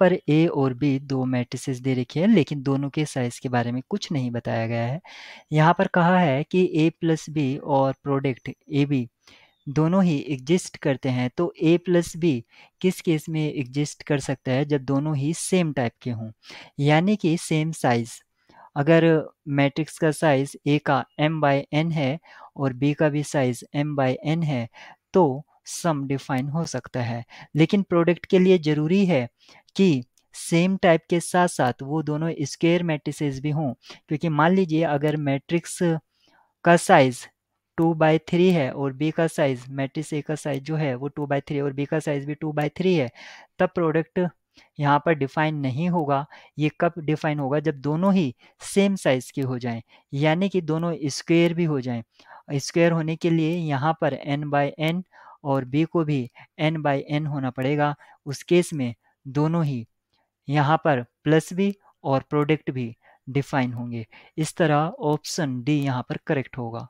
पर ए और बी दो मैट्रिसेस दे रखे हैं लेकिन दोनों के साइज के बारे में कुछ नहीं बताया गया है यहाँ पर कहा है कि ए प्लस बी और प्रोडक्ट ए बी दोनों ही एग्जिस्ट करते हैं तो ए प्लस बी किस केस में एग्जिस्ट कर सकता है जब दोनों ही सेम टाइप के हों यानी कि सेम साइज़ अगर मैट्रिक्स का साइज़ ए का एम बाई एन है और बी का भी साइज़ एम बाई एन है तो सम डिफाइन हो सकता है लेकिन प्रोडक्ट के लिए ज़रूरी है कि सेम टाइप के साथ साथ वो दोनों स्केयर मैट्रिसेस भी हों क्योंकि मान लीजिए अगर मैट्रिक्स का साइज़ टू बाई थ्री है और बी का साइज मैट्रिक्स ए का साइज जो है वो टू बाई थ्री और बी का साइज भी टू बाई थ्री है तब प्रोडक्ट यहाँ पर डिफाइन नहीं होगा ये कब डिफाइन होगा जब दोनों ही सेम साइज़ के हो जाएं यानी कि दोनों स्क्वेयर भी हो जाएं स्क्वेयर होने के लिए यहाँ पर एन बाई एन और बी को भी एन बाई एन होना पड़ेगा उस केस में दोनों ही यहाँ पर प्लस भी और प्रोडक्ट भी डिफाइन होंगे इस तरह ऑप्शन डी यहाँ पर करेक्ट होगा